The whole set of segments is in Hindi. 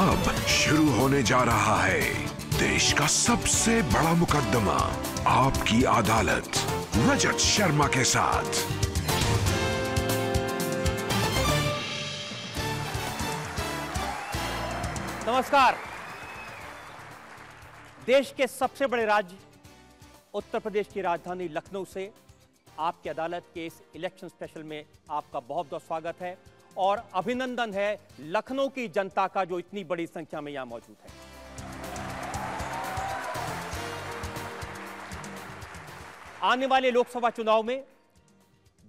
अब शुरू होने जा रहा है देश का सबसे बड़ा मुकदमा आपकी अदालत रजत शर्मा के साथ नमस्कार देश के सबसे बड़े राज्य उत्तर प्रदेश की राजधानी लखनऊ से आपकी अदालत के इस इलेक्शन स्पेशल में आपका बहुत बहुत स्वागत है और अभिनंदन है लखनऊ की जनता का जो इतनी बड़ी संख्या में यहां मौजूद है आने वाले लोकसभा चुनाव में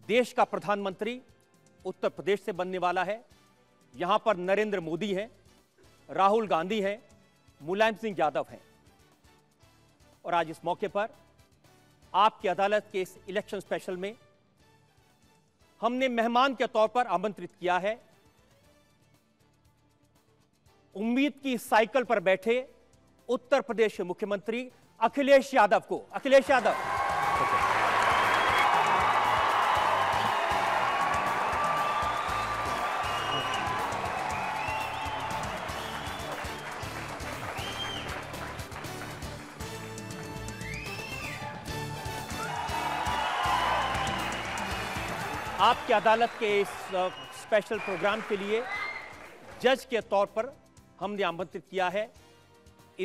देश का प्रधानमंत्री उत्तर प्रदेश से बनने वाला है यहां पर नरेंद्र मोदी हैं राहुल गांधी हैं मुलायम सिंह यादव हैं और आज इस मौके पर आपकी अदालत के इस इलेक्शन स्पेशल में हमने मेहमान के तौर पर आमंत्रित किया है उम्मीद की साइकिल पर बैठे उत्तर प्रदेश मुख्यमंत्री अखिलेश यादव को अखिलेश यादव आपकी अदालत के इस स्पेशल प्रोग्राम के लिए जज के तौर पर हमने आमंत्रित किया है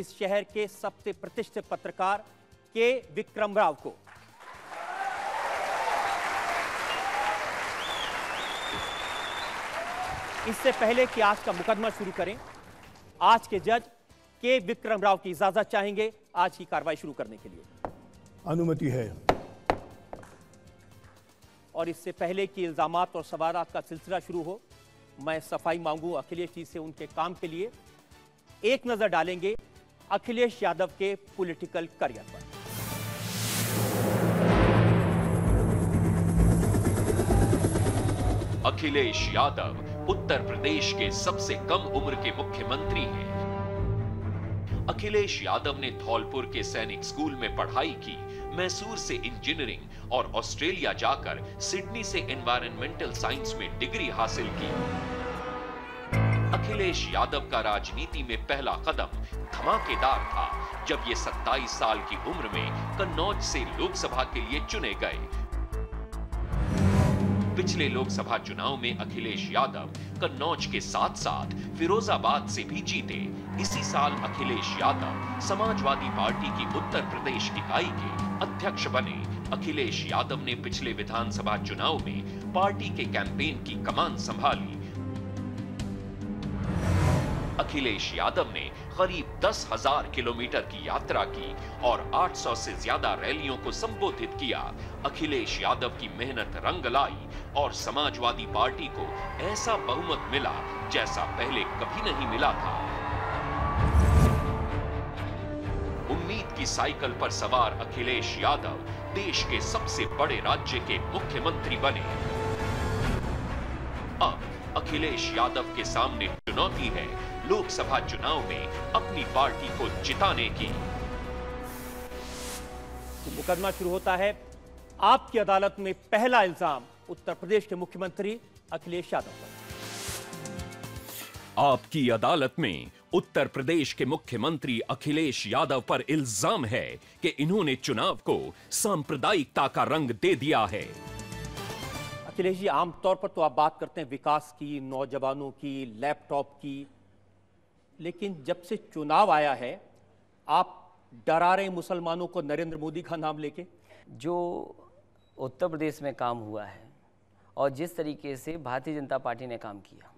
इस शहर के सबसे प्रतिष्ठित पत्रकार के विक्रम राव को इससे पहले कि आज का मुकदमा शुरू करें आज के जज के विक्रम राव की इजाजत चाहेंगे आज की कार्रवाई शुरू करने के लिए अनुमति है और इससे पहले कि इल्ज़ाम और सवालत का सिलसिला शुरू हो मैं सफाई मांगू अखिलेश जी से उनके काम के लिए एक नज़र डालेंगे अखिलेश यादव के पॉलिटिकल करियर पर अखिलेश यादव उत्तर प्रदेश के सबसे कम उम्र के मुख्यमंत्री हैं अखिलेश यादव ने धौलपुर के सैनिक स्कूल में पढ़ाई की मैसूर से इंजीनियरिंग और ऑस्ट्रेलिया जाकर सिडनी से एनवायरमेंटल साइंस में डिग्री हासिल की अखिलेश यादव का राजनीति में पहला कदम धमाकेदार था जब ये 27 साल की उम्र में कन्नौज से लोकसभा के लिए चुने गए पिछले लोकसभा चुनाव में अखिलेश यादव कन्नौज के साथ साथ फिरोजाबाद से भी जीते इसी साल अखिलेश यादव समाजवादी पार्टी की उत्तर प्रदेश इकाई के अध्यक्ष बने अखिलेश यादव ने पिछले विधानसभा चुनाव में पार्टी के कैंपेन की कमान संभाली अखिलेश यादव ने करीब दस हजार किलोमीटर की यात्रा की और 800 से ज्यादा रैलियों को संबोधित किया अखिलेश यादव की मेहनत रंग लाई और समाजवादी पार्टी को ऐसा बहुमत मिला जैसा पहले कभी नहीं मिला था उम्मीद की साइकिल पर सवार अखिलेश यादव देश के सबसे बड़े राज्य के मुख्यमंत्री बने अब अखिलेश यादव के सामने चुनौती है लोकसभा चुनाव में अपनी पार्टी को जिताने की मुकदमा शुरू होता है आपकी अदालत में पहला इल्जाम उत्तर प्रदेश के मुख्यमंत्री अखिलेश यादव पर आपकी अदालत में उत्तर प्रदेश के मुख्यमंत्री अखिलेश यादव पर इल्जाम है कि इन्होंने चुनाव को सांप्रदायिकता का रंग दे दिया है अखिलेश जी आमतौर पर तो आप बात करते हैं विकास की नौजवानों की लैपटॉप की लेकिन जब से चुनाव आया है आप डरा रहे मुसलमानों को नरेंद्र मोदी का नाम लेके जो उत्तर प्रदेश में काम हुआ है और जिस तरीके से भारतीय जनता पार्टी ने काम किया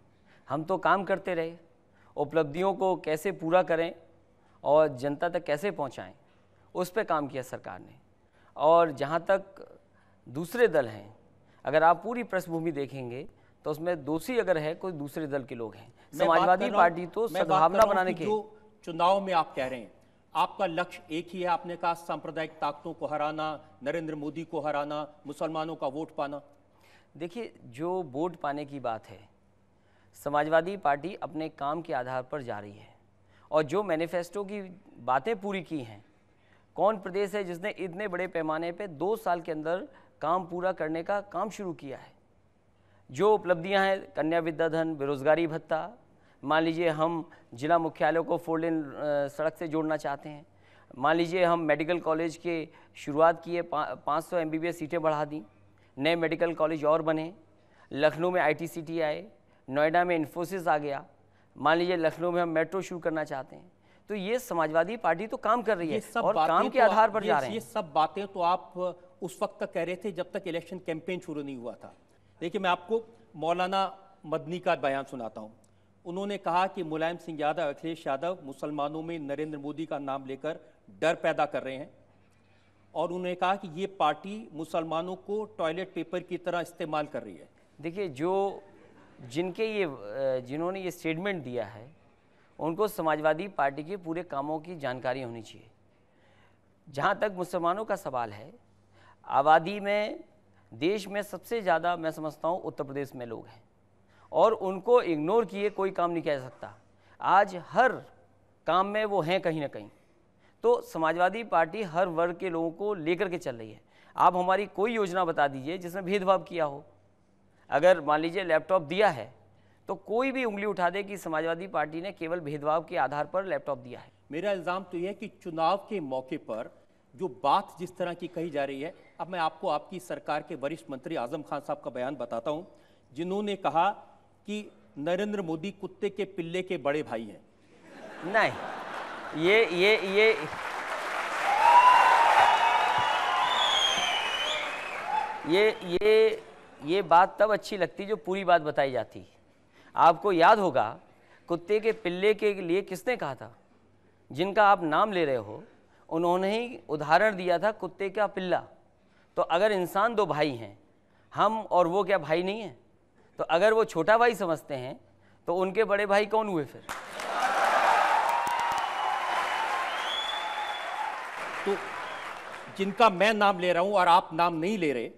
हम तो काम करते रहे उपलब्धियों को कैसे पूरा करें और जनता तक कैसे पहुंचाएं उस पर काम किया सरकार ने और जहां तक दूसरे दल हैं अगर आप पूरी पृष्ठभूमि देखेंगे तो उसमें दोषी अगर है कोई दूसरे दल के लोग हैं समाजवादी पार्टी तो सद्भावना बनाने के चुनाव में आप कह रहे हैं आपका लक्ष्य एक ही है आपने कहा सांप्रदायिक ताकतों को हराना नरेंद्र मोदी को हराना मुसलमानों का वोट पाना देखिए जो वोट पाने की बात है समाजवादी पार्टी अपने काम के आधार पर जा रही है और जो मैनिफेस्टो की बातें पूरी की हैं कौन प्रदेश है जिसने इतने बड़े पैमाने पे दो साल के अंदर काम पूरा करने का काम शुरू किया है जो उपलब्धियां हैं कन्या विद्याधन बेरोजगारी भत्ता मान लीजिए हम जिला मुख्यालयों को फोर लेन सड़क से जोड़ना चाहते हैं मान लीजिए हम मेडिकल कॉलेज के शुरुआत किए पाँच सौ एम सीटें बढ़ा दी नए मेडिकल कॉलेज और बने लखनऊ में आई टी आए नोएडा में इन्फोसिस आ गया मान लीजिए लखनऊ में हम मेट्रो शुरू करना चाहते हैं तो ये समाजवादी पार्टी तो काम कर रही है सब और काम के तो आधार पर जा रहे हैं ये सब बातें तो आप उस वक्त तक कह रहे थे जब तक इलेक्शन कैंपेन शुरू नहीं हुआ था देखिए मैं आपको मौलाना मदनी का बयान सुनाता हूँ उन्होंने कहा कि मुलायम सिंह यादव अखिलेश यादव मुसलमानों में नरेंद्र मोदी का नाम लेकर डर पैदा कर रहे हैं और उन्होंने कहा कि ये पार्टी मुसलमानों को टॉयलेट पेपर की तरह इस्तेमाल कर रही है देखिए जो जिनके ये जिन्होंने ये स्टेटमेंट दिया है उनको समाजवादी पार्टी के पूरे कामों की जानकारी होनी चाहिए जहाँ तक मुसलमानों का सवाल है आबादी में देश में सबसे ज़्यादा मैं समझता हूँ उत्तर प्रदेश में लोग हैं और उनको इग्नोर किए कोई काम नहीं किया जा सकता आज हर काम में वो हैं कहीं ना कहीं तो समाजवादी पार्टी हर वर्ग के लोगों को लेकर के चल रही है आप हमारी कोई योजना बता दीजिए जिसमें भेदभाव किया हो अगर मान लीजिए लैपटॉप दिया है तो कोई भी उंगली उठा दे कि समाजवादी पार्टी ने केवल भेदभाव के आधार पर लैपटॉप दिया है मेरा इल्ज़ाम तो यह है कि चुनाव के मौके पर जो बात जिस तरह की कही जा रही है अब मैं आपको आपकी सरकार के वरिष्ठ मंत्री आजम खान साहब का बयान बताता हूँ जिन्होंने कहा कि नरेंद्र मोदी कुत्ते के पिल्ले के बड़े भाई हैं नहीं ये ये ये ये ये ये बात तब अच्छी लगती जो पूरी बात बताई जाती आपको याद होगा कुत्ते के पिल्ले के लिए किसने कहा था जिनका आप नाम ले रहे हो उन्होंने ही उदाहरण दिया था कुत्ते का पिल्ला तो अगर इंसान दो भाई हैं हम और वो क्या भाई नहीं है तो अगर वो छोटा भाई समझते हैं तो उनके बड़े भाई कौन हुए फिर तो जिनका मैं नाम ले रहा हूं और आप नाम नहीं ले रहे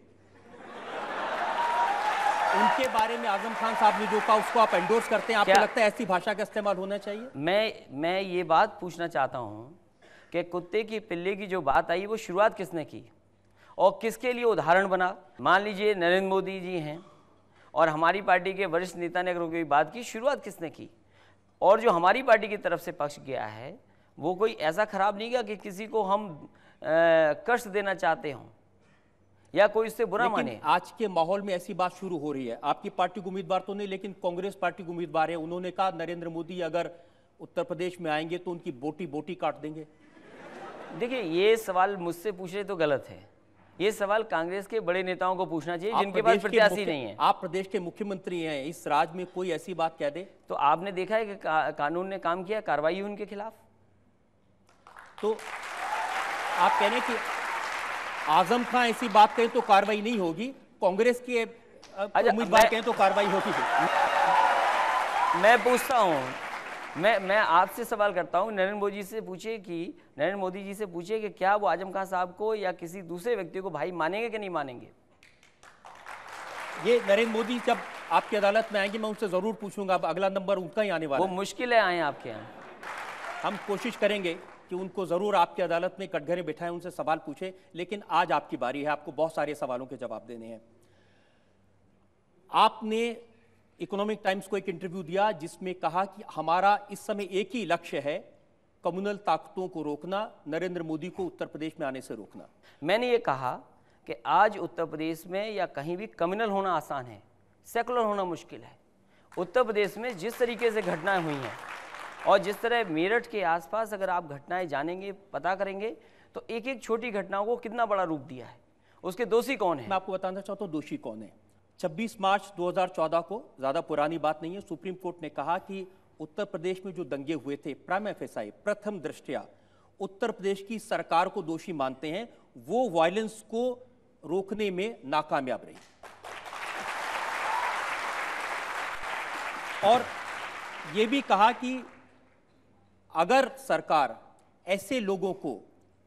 उनके बारे में आजम खान साहब ने जो कहा उसको आप एंडोर्स करते हैं आपको लगता है ऐसी भाषा का इस्तेमाल होना चाहिए मैं मैं ये बात पूछना चाहता हूं कि कुत्ते की पिल्ले की जो बात आई वो शुरुआत किसने की और किसके लिए उदाहरण बना मान लीजिए नरेंद्र मोदी जी हैं और हमारी पार्टी के वरिष्ठ नेता ने अगर कोई बात की शुरुआत किसने की और जो हमारी पार्टी की तरफ से पक्ष गया है वो कोई ऐसा खराब नहीं गया कि किसी को हम कष्ट देना चाहते हों या कोई इससे बुरा माने आज के माहौल में ऐसी बात शुरू हो रही है आपकी पार्टी को उम्मीदवार तो नहीं लेकिन कांग्रेस पार्टी को उम्मीदवार है उन्होंने कहा नरेंद्र मोदी अगर उत्तर प्रदेश में आएंगे तो उनकी बोटी बोटी काट देंगे देखिए ये सवाल मुझसे पूछ रहे तो गलत है ये सवाल कांग्रेस के बड़े नेताओं को पूछना चाहिए जिनके पास प्रत्याशी नहीं है आप प्रदेश के मुख्यमंत्री हैं इस राज्य में कोई ऐसी बात कह दे तो आपने देखा है कि का, कानून ने काम किया कार्रवाई उनके खिलाफ तो आप कहने की आजम खान ऐसी बात कहें तो कार्रवाई नहीं होगी कांग्रेस के अच्छा, उम्मीदवार कहें तो कार्रवाई होगी मैं पूछता हूँ मैं मैं आपसे सवाल करता हूँ नरेंद्र मोदी से पूछे कि नरेंद्र मोदी जी से पूछे कि क्या वो आजम खान साहब को या किसी दूसरे व्यक्ति को भाई मानेंगे कि नहीं मानेंगे ये नरेंद्र मोदी जब आपकी अदालत में आएंगे मैं उनसे ज़रूर पूछूंगा अब अगला नंबर उनका ही आने वाला वो मुश्किल है आए आपके यहाँ हम कोशिश करेंगे कि उनको ज़रूर आपकी अदालत में कटघरे बैठाए उनसे सवाल पूछे लेकिन आज आपकी बारी है आपको बहुत सारे सवालों के जवाब देने हैं आपने इकोनॉमिक टाइम्स को एक इंटरव्यू दिया जिसमें कहा कि हमारा इस समय एक ही लक्ष्य है कम्युनल ताकतों को रोकना नरेंद्र मोदी को उत्तर प्रदेश में आने से रोकना मैंने ये कहा कि आज उत्तर प्रदेश में या कहीं भी कम्युनल होना आसान है सेकुलर होना मुश्किल है उत्तर प्रदेश में जिस तरीके से घटनाएं हुई हैं और जिस तरह मेरठ के आसपास अगर आप घटनाएं जानेंगे पता करेंगे तो एक एक छोटी घटनाओं को कितना बड़ा रूप दिया है उसके दोषी कौन है मैं आपको बताना चाहता हूँ दोषी कौन है 26 मार्च 2014 को ज़्यादा पुरानी बात नहीं है सुप्रीम कोर्ट ने कहा कि उत्तर प्रदेश में जो दंगे हुए थे प्राइम एफ प्रथम दृष्टिया उत्तर प्रदेश की सरकार को दोषी मानते हैं वो वायलेंस को रोकने में नाकामयाब रही और ये भी कहा कि अगर सरकार ऐसे लोगों को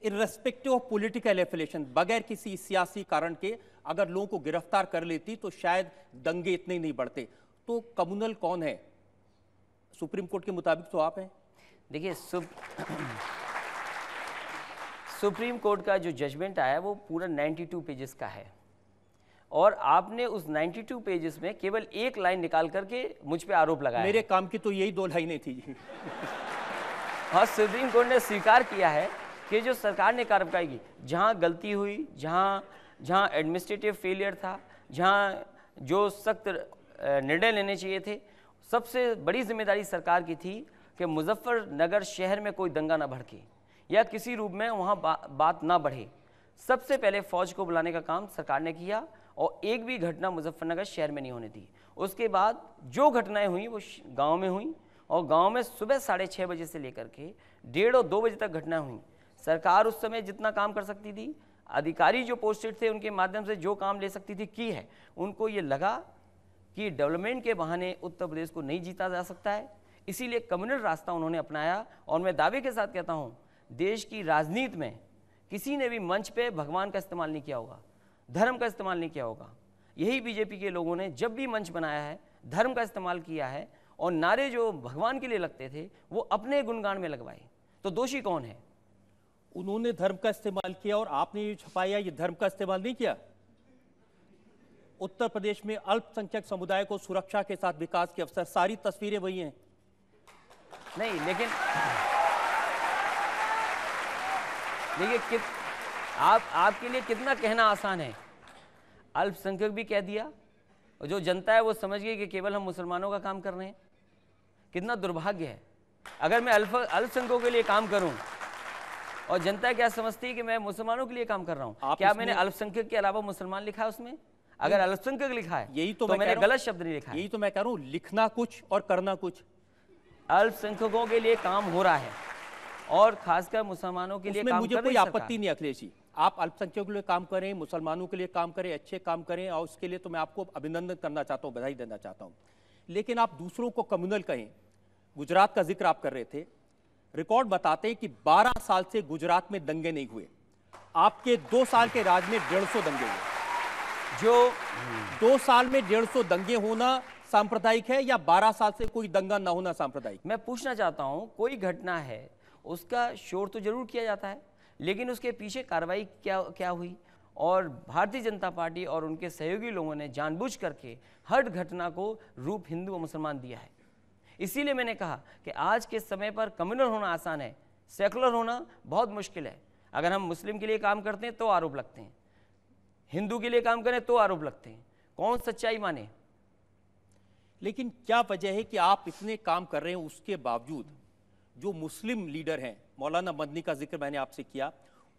इरेस्पेक्टिव ऑफ पॉलिटिकल एफिलेशन बगैर किसी सियासी कारण के अगर लोगों को गिरफ्तार कर लेती तो शायद दंगे इतने नहीं बढ़ते तो कम्युनल कौन है सुप्रीम कोर्ट के मुताबिक तो आप हैं देखिए सुप सुप्रीम कोर्ट का जो जजमेंट आया वो पूरा 92 पेजेस का है और आपने उस 92 पेजेस में केवल एक लाइन निकाल करके मुझ पे आरोप लगाया मेरे काम की तो यही दो लाइनें थी हाँ और सुप्रीम कोर्ट ने स्वीकार किया है कि जो सरकार ने कार्रवाई की जहां गलती हुई जहां जहाँ एडमिनिस्ट्रेटिव फेलियर था जहाँ जो सख्त निर्णय लेने चाहिए थे सबसे बड़ी जिम्मेदारी सरकार की थी कि मुजफ्फरनगर शहर में कोई दंगा ना भड़के या किसी रूप में वहाँ बा, बात ना बढ़े सबसे पहले फौज को बुलाने का काम सरकार ने किया और एक भी घटना मुजफ्फरनगर शहर में नहीं होने दी उसके बाद जो घटनाएं हुई वो गांव में हुई और गांव में सुबह साढ़े छः बजे से लेकर के डेढ़ और दो बजे तक घटना हुई सरकार उस समय जितना काम कर सकती थी अधिकारी जो पोस्टेड थे उनके माध्यम से जो काम ले सकती थी की है उनको ये लगा कि डेवलपमेंट के बहाने उत्तर प्रदेश को नहीं जीता जा सकता है इसीलिए कम्युनल रास्ता उन्होंने अपनाया और मैं दावे के साथ कहता हूँ देश की राजनीति में किसी ने भी मंच पे भगवान का इस्तेमाल नहीं किया होगा धर्म का इस्तेमाल नहीं किया होगा यही बीजेपी के लोगों ने जब भी मंच बनाया है धर्म का इस्तेमाल किया है और नारे जो भगवान के लिए लगते थे वो अपने गुणगान में लगवाए तो दोषी कौन है उन्होंने धर्म का इस्तेमाल किया और आपने ये छपाया ये धर्म का इस्तेमाल नहीं किया उत्तर प्रदेश में अल्पसंख्यक समुदाय को सुरक्षा के साथ विकास के अवसर सारी तस्वीरें वही हैं नहीं लेकिन देखिए कित आप आपके लिए कितना कहना आसान है अल्पसंख्यक भी कह दिया और जो जनता है वो समझ गई कि केवल हम मुसलमानों का काम कर रहे हैं कितना दुर्भाग्य है अगर मैं अल्प अल्पसंख्यकों के लिए काम करूं और जनता क्या समझती है कि मैं मुसलमानों के लिए काम कर रहा हूँ क्या मैंने अल्पसंख्यक के अलावा मुसलमान लिखा है उसमें अगर अल्पसंख्यक लिखा है यही तो, तो मैंने गलत शब्द नहीं लिखा यही तो मैं कह रहा हूँ लिखना कुछ और करना कुछ अल्पसंख्यकों के लिए काम हो रहा है और खासकर मुसलमानों के लिए काम मुझे कोई आपत्ति नहीं अखिलेश जी आप अल्पसंख्यकों के लिए काम करें मुसलमानों के लिए काम करें अच्छे काम करें और उसके लिए तो मैं आपको अभिनंदन करना चाहता हूँ बधाई देना चाहता हूँ लेकिन आप दूसरों को कम्युनल कहें गुजरात का जिक्र आप कर रहे थे रिकॉर्ड बताते हैं कि 12 साल से गुजरात में दंगे नहीं हुए आपके दो साल के राज में डेढ़ सौ दंगे हुए जो दो साल में डेढ़ सौ दंगे होना सांप्रदायिक है या 12 साल से कोई दंगा ना होना सांप्रदायिक मैं पूछना चाहता हूं कोई घटना है उसका शोर तो जरूर किया जाता है लेकिन उसके पीछे कार्रवाई क्या क्या हुई और भारतीय जनता पार्टी और उनके सहयोगी लोगों ने जानबूझ करके हर घटना को रूप हिंदू और मुसलमान दिया है इसीलिए मैंने कहा कि आज के समय पर कम्युनल होना आसान है सेकुलर होना बहुत मुश्किल है अगर हम मुस्लिम के लिए काम करते हैं तो आरोप लगते हैं हिंदू के लिए काम करें तो आरोप लगते हैं कौन सच्चाई माने लेकिन क्या वजह है कि आप इतने काम कर रहे हैं उसके बावजूद जो मुस्लिम लीडर हैं मौलाना मदनी का जिक्र मैंने आपसे किया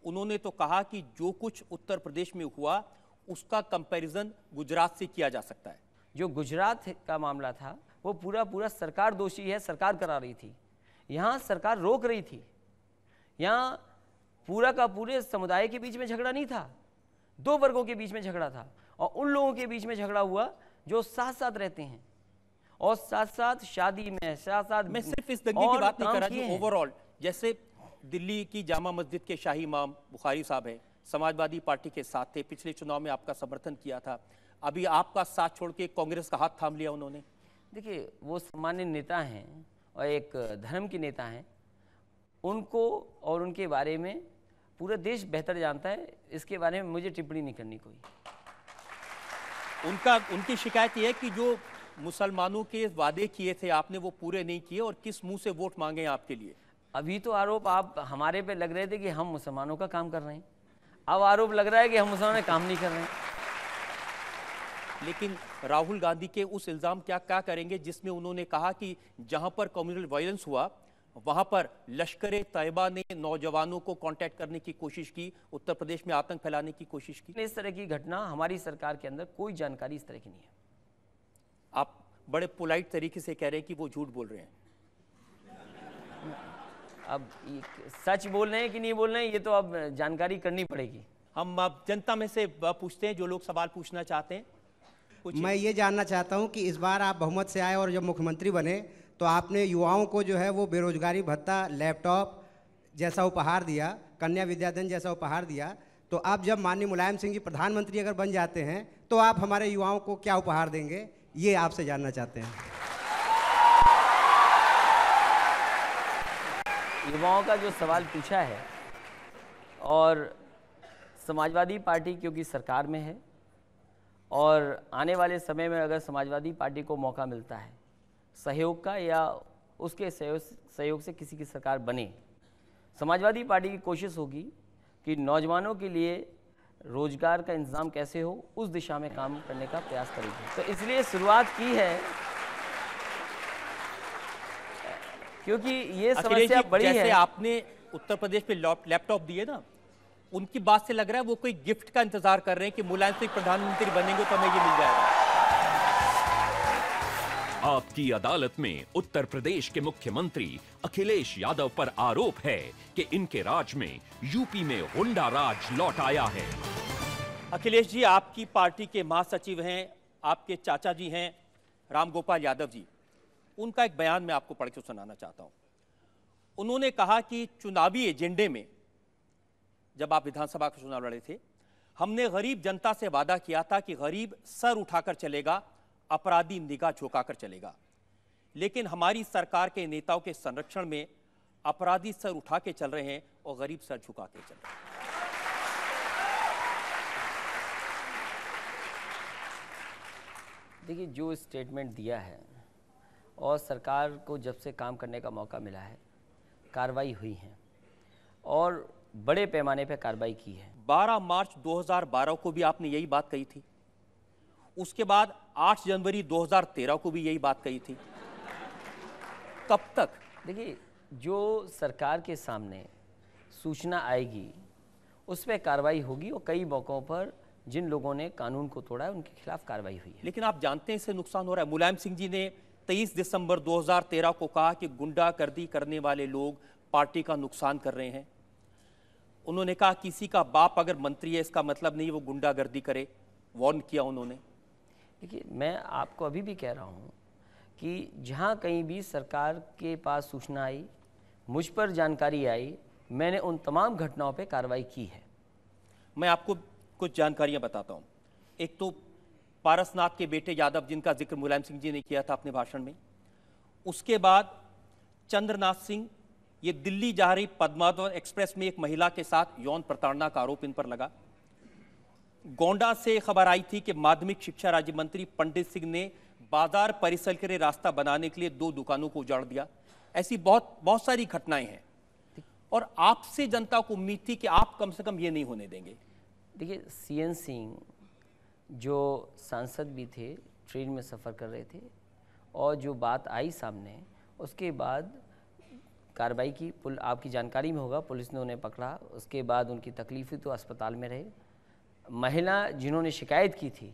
उन्होंने तो कहा कि जो कुछ उत्तर प्रदेश में हुआ उसका कंपैरिजन गुजरात से किया जा सकता है जो गुजरात का मामला था वो पूरा पूरा सरकार दोषी है सरकार करा रही थी यहाँ सरकार रोक रही थी यहाँ पूरा का पूरे समुदाय के बीच में झगड़ा नहीं था दो वर्गों के बीच में झगड़ा था और उन लोगों के बीच में झगड़ा हुआ जो साथ साथ रहते हैं और साथ साथ शादी में साथ साथ मैं सिर्फ इस दंगे की बात नहीं कर रहा ओवरऑल जैसे दिल्ली की जामा मस्जिद के शाही इमाम बुखारी साहब है समाजवादी पार्टी के साथ थे पिछले चुनाव में आपका समर्थन किया था अभी आपका साथ छोड़ के कांग्रेस का हाथ थाम लिया उन्होंने देखिए वो सामान्य नेता हैं और एक धर्म के नेता हैं उनको और उनके बारे में पूरा देश बेहतर जानता है इसके बारे में मुझे टिप्पणी नहीं करनी कोई उनका उनकी शिकायत ये है कि जो मुसलमानों के वादे किए थे आपने वो पूरे नहीं किए और किस मुंह से वोट मांगे आपके लिए अभी तो आरोप आप हमारे पे लग रहे थे कि हम मुसलमानों का काम कर रहे हैं अब आरोप लग रहा है कि हम मुसलमान काम नहीं कर रहे हैं लेकिन राहुल गांधी के उस इल्ज़ाम क्या क्या करेंगे जिसमें उन्होंने कहा कि जहां पर कम्युनल वायलेंस हुआ वहां पर लश्कर तयबा ने नौजवानों को कांटेक्ट करने की कोशिश की उत्तर प्रदेश में आतंक फैलाने की कोशिश की इस तरह की घटना हमारी सरकार के अंदर कोई जानकारी इस तरह की नहीं है आप बड़े पोलाइट तरीके से कह रहे हैं कि वो झूठ बोल रहे हैं अब सच बोल रहे हैं कि नहीं बोल रहे हैं ये तो अब जानकारी करनी पड़ेगी हम अब जनता में से पूछते हैं जो लोग सवाल पूछना चाहते हैं मैं ये जानना चाहता हूँ कि इस बार आप बहुमत से आए और जब मुख्यमंत्री बने तो आपने युवाओं को जो है वो बेरोजगारी भत्ता लैपटॉप जैसा उपहार दिया कन्या विद्याधन जैसा उपहार दिया तो आप जब माननीय मुलायम सिंह जी प्रधानमंत्री अगर बन जाते हैं तो आप हमारे युवाओं को क्या उपहार देंगे ये आपसे जानना चाहते हैं युवाओं का जो सवाल पूछा है और समाजवादी पार्टी क्योंकि सरकार में है और आने वाले समय में अगर समाजवादी पार्टी को मौका मिलता है सहयोग का या उसके सहयोग सहयोग से किसी की सरकार बने समाजवादी पार्टी की कोशिश होगी कि नौजवानों के लिए रोजगार का इंतज़ाम कैसे हो उस दिशा में काम करने का प्रयास करेगी तो इसलिए शुरुआत की है क्योंकि ये समस्या बड़ी है आपने उत्तर प्रदेश में लैपटॉप दिए ना उनकी बात से लग रहा है वो कोई गिफ्ट का इंतजार कर रहे हैं कि मुलायम सिंह प्रधानमंत्री बनेंगे तो हमें ये मिल जाएगा आपकी अदालत में उत्तर प्रदेश के मुख्यमंत्री अखिलेश यादव पर आरोप है कि इनके राज में यूपी में हुंडा राज लौट आया है अखिलेश जी आपकी पार्टी के महासचिव हैं आपके चाचा जी हैं रामगोपाल यादव जी उनका एक बयान मैं आपको पढ़ के सुनाना चाहता हूं उन्होंने कहा कि चुनावी एजेंडे में जब आप विधानसभा का चुनाव लड़े थे हमने गरीब जनता से वादा किया था कि गरीब सर उठाकर चलेगा अपराधी निगाह झुकाकर चलेगा लेकिन हमारी सरकार के नेताओं के संरक्षण में अपराधी सर उठा के चल रहे हैं और गरीब सर झुका के चल रहे हैं देखिए जो स्टेटमेंट दिया है और सरकार को जब से काम करने का मौका मिला है कार्रवाई हुई है और बड़े पैमाने पर कार्रवाई की है 12 मार्च 2012 को भी आपने यही बात कही थी उसके बाद 8 जनवरी 2013 को भी यही बात कही थी कब तक देखिए जो सरकार के सामने सूचना आएगी उस पर कार्रवाई होगी और कई मौक़ों पर जिन लोगों ने कानून को तोड़ा है उनके खिलाफ कार्रवाई हुई है लेकिन आप जानते हैं इससे नुकसान हो रहा है मुलायम सिंह जी ने 23 दिसंबर 2013 को कहा कि गुंडागर्दी करने वाले लोग पार्टी का नुकसान कर रहे हैं उन्होंने कहा किसी का बाप अगर मंत्री है इसका मतलब नहीं वो गुंडागर्दी करे वॉर्न किया उन्होंने देखिए मैं आपको अभी भी कह रहा हूँ कि जहाँ कहीं भी सरकार के पास सूचना आई मुझ पर जानकारी आई मैंने उन तमाम घटनाओं पर कार्रवाई की है मैं आपको कुछ जानकारियाँ बताता हूँ एक तो पारसनाथ के बेटे यादव जिनका जिक्र मुलायम सिंह जी ने किया था अपने भाषण में उसके बाद चंद्रनाथ सिंह ये दिल्ली जा रही पद्मावत एक्सप्रेस में एक महिला के साथ यौन प्रताड़ना का आरोप इन पर लगा गोंडा से खबर आई थी कि माध्यमिक शिक्षा राज्य मंत्री पंडित सिंह ने बाजार परिसर के लिए रास्ता बनाने के लिए दो दुकानों को उजाड़ दिया ऐसी बहुत बहुत सारी घटनाएं हैं और आपसे जनता को उम्मीद थी कि आप कम से कम ये नहीं होने देंगे देखिए सी एन सिंह जो सांसद भी थे ट्रेन में सफ़र कर रहे थे और जो बात आई सामने उसके बाद कार्रवाई की पुल आपकी जानकारी में होगा पुलिस ने उन्हें पकड़ा उसके बाद उनकी तकलीफ़ तो अस्पताल में रहे महिला जिन्होंने शिकायत की थी